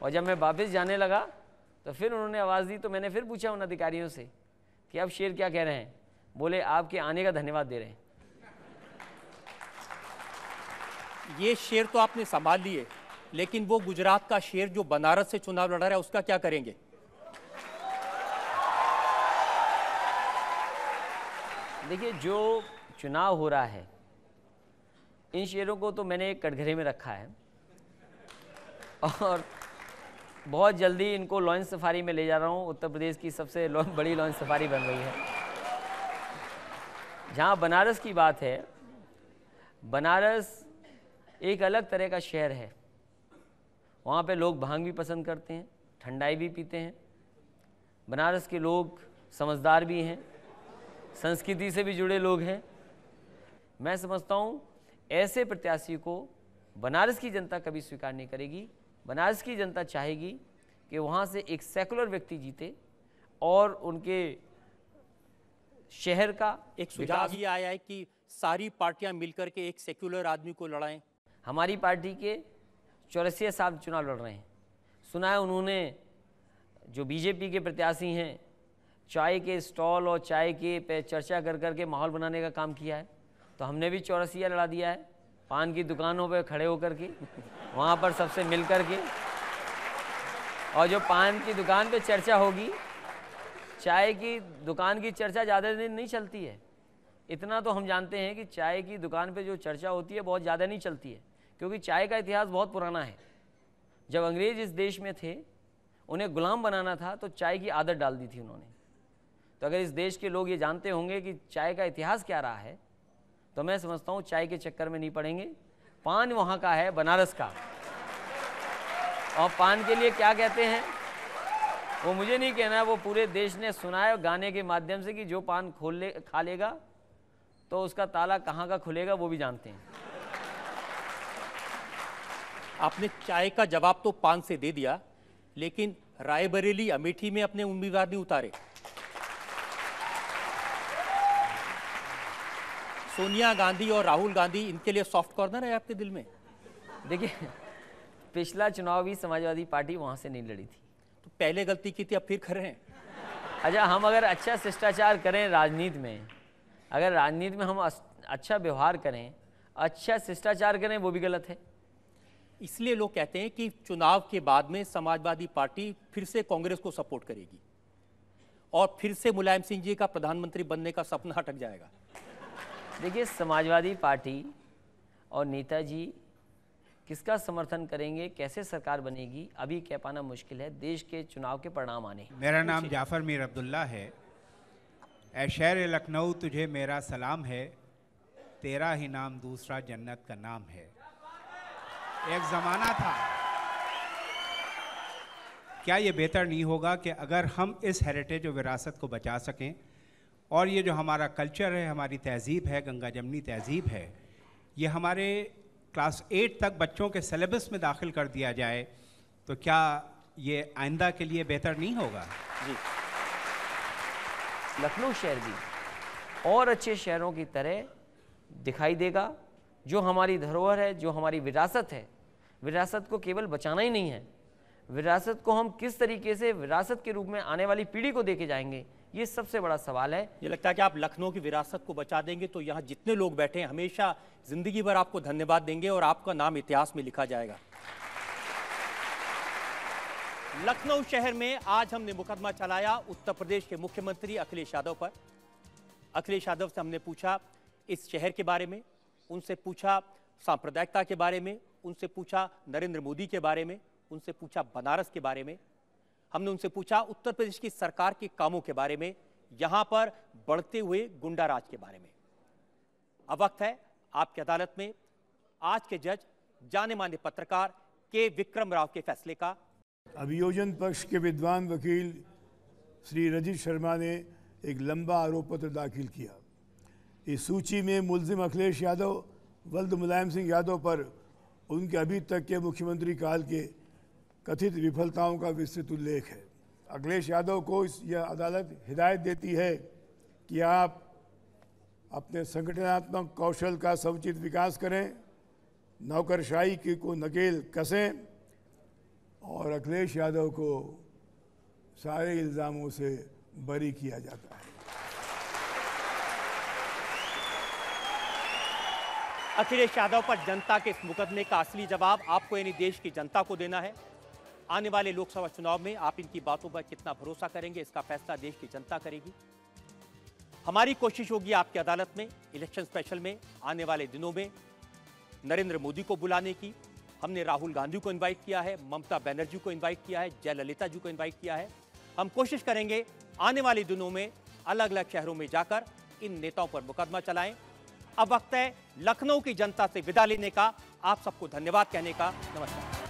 और जब मैं वापस जाने लगा तो फिर उन्होंने आवाज़ दी तो मैंने फिर पूछा उन अधिकारियों से कि आप शेर क्या कह रहे हैं बोले आपके आने का धन्यवाद दे रहे हैं ये शेर तो आपने संभाल लिए लेकिन वो गुजरात का शेर जो बनारस से चुनाव लड़ा रहा है उसका क्या करेंगे देखिए जो चुनाव हो रहा है इन शेरों को तो मैंने एक कटघरे में रखा है और बहुत जल्दी इनको लॉन्च सफारी में ले जा रहा हूँ उत्तर प्रदेश की सबसे लॉन्च बड़ी लॉन्च सफारी बन रही है जहाँ बनारस की बात है बनारस एक अलग तरह का शहर है वहाँ पे लोग भांग भी पसंद करते हैं ठंडाई भी पीते हैं बनारस के लोग समझदार भी हैं संस्कृति से भी जुड़े लोग हैं मैं समझता हूँ ऐसे प्रत्याशी को बनारस की जनता कभी स्वीकार नहीं करेगी बनारस की जनता चाहेगी कि वहाँ से एक सेकुलर व्यक्ति जीते और उनके शहर का एक सुझाव ही आया है कि सारी पार्टियां मिलकर के एक सेक्युलर आदमी को लड़ाएं हमारी पार्टी के चौरसिया साहब चुनाव लड़ रहे हैं सुना है उन्होंने जो बीजेपी के प्रत्याशी हैं चाय के स्टॉल और चाय के पे चर्चा कर कर के माहौल बनाने का काम किया है तो हमने भी चौरसिया लड़ा दिया है पान की दुकानों पे खड़े होकर के वहाँ पर सबसे मिल कर के और जो पान की दुकान पे चर्चा होगी चाय की दुकान की चर्चा ज़्यादा दिन नहीं चलती है इतना तो हम जानते हैं कि चाय की दुकान पे जो चर्चा होती है बहुत ज़्यादा नहीं चलती है क्योंकि चाय का इतिहास बहुत पुराना है जब अंग्रेज इस देश में थे उन्हें गुलाम बनाना था तो चाय की आदत डाल दी थी उन्होंने तो अगर इस देश के लोग ये जानते होंगे कि चाय का इतिहास क्या रहा है तो मैं समझता हूँ चाय के चक्कर में नहीं पड़ेंगे पान वहाँ का है बनारस का और पान के लिए क्या कहते हैं वो मुझे नहीं कहना वो पूरे देश ने सुना है गाने के माध्यम से कि जो पान खोल ले खा लेगा तो उसका ताला कहाँ का खुलेगा वो भी जानते हैं आपने चाय का जवाब तो पान से दे दिया लेकिन रायबरेली अमेठी में अपने उम्मीदवार नहीं उतारे सोनिया गांधी और राहुल गांधी इनके लिए सॉफ्ट कॉर्नर है आपके दिल में देखिए पिछला चुनाव भी समाजवादी पार्टी वहाँ से नहीं लड़ी थी तो पहले गलती की थी अब फिर खड़े हैं अच्छा हम अगर अच्छा शिष्टाचार करें राजनीति में अगर राजनीति में हम अच्छा व्यवहार करें अच्छा शिष्टाचार करें वो भी गलत है इसलिए लोग कहते हैं कि चुनाव के बाद में समाजवादी पार्टी फिर से कांग्रेस को सपोर्ट करेगी और फिर से मुलायम सिंह जी का प्रधानमंत्री बनने का सपना हटक जाएगा देखिए समाजवादी पार्टी और नेताजी किसका समर्थन करेंगे कैसे सरकार बनेगी अभी कह पाना मुश्किल है देश के चुनाव के परिणाम आने मेरा नाम जाफर मीर अब्दुल्ला है ए शहर लखनऊ तुझे मेरा सलाम है तेरा ही नाम दूसरा जन्नत का नाम है एक ज़माना था क्या ये बेहतर नहीं होगा कि अगर हम इस हेरिटेज और विरासत को बचा सकें और ये जो हमारा कल्चर है हमारी तहजीब है गंगा जमनी तहजीब है ये हमारे क्लास एट तक बच्चों के सिलेबस में दाखिल कर दिया जाए तो क्या ये आइंदा के लिए बेहतर नहीं होगा जी लखनऊ शहर भी और अच्छे शहरों की तरह दिखाई देगा जो हमारी धरोहर है जो हमारी विरासत है विरासत को केवल बचाना ही नहीं है विरासत को हम किस तरीके से विरासत के रूप में आने वाली पीढ़ी को देखे जाएंगे ये सबसे बड़ा सवाल है ये लगता है कि आप लखनऊ की विरासत को बचा देंगे तो यहाँ जितने लोग बैठे हैं हमेशा जिंदगी भर आपको धन्यवाद देंगे और आपका नाम इतिहास में लिखा जाएगा लखनऊ शहर में आज हमने मुकदमा चलाया उत्तर प्रदेश के मुख्यमंत्री अखिलेश यादव पर अखिलेश यादव से हमने पूछा इस शहर के बारे में उनसे पूछा सांप्रदायिकता के बारे में उनसे पूछा नरेंद्र मोदी के बारे में उनसे पूछा बनारस के बारे में हमने उनसे पूछा उत्तर प्रदेश की सरकार के कामों के बारे में यहां पर बढ़ते हुए गुंडा राज के बारे में अब वक्त है आपकी अदालत में आज के जज जाने माने पत्रकार के विक्रम राव के फैसले का अभियोजन पक्ष के विद्वान वकील श्री रजित शर्मा ने एक लंबा आरोप पत्र दाखिल किया इस सूची में मुलजिम अखिलेश यादव वल्द मुलायम सिंह यादव पर उनके अभी तक के मुख्यमंत्री काल के कथित विफलताओं का विस्तृत उल्लेख है अखिलेश यादव को इस यह अदालत हिदायत देती है कि आप अपने संगठनात्मक कौशल का समुचित विकास करें नौकरशाही की को नकेल कसें और अखिलेश यादव को सारे इल्ज़ामों से बरी किया जाता है अखिलेश यादव पर जनता के इस मुकदमे का असली जवाब आपको यानी देश की जनता को देना है आने वाले लोकसभा चुनाव में आप इनकी बातों पर कितना भरोसा करेंगे इसका फैसला देश की जनता करेगी हमारी कोशिश होगी आपकी अदालत में इलेक्शन स्पेशल में आने वाले दिनों में नरेंद्र मोदी को बुलाने की हमने राहुल गांधी को इनवाइट किया है ममता बनर्जी को इनवाइट किया है जयललिता जी को इनवाइट किया है हम कोशिश करेंगे आने वाले दिनों में अलग अलग शहरों में जाकर इन नेताओं पर मुकदमा चलाएं अब वक्त है लखनऊ की जनता से विदा लेने का आप सबको धन्यवाद कहने का नमस्कार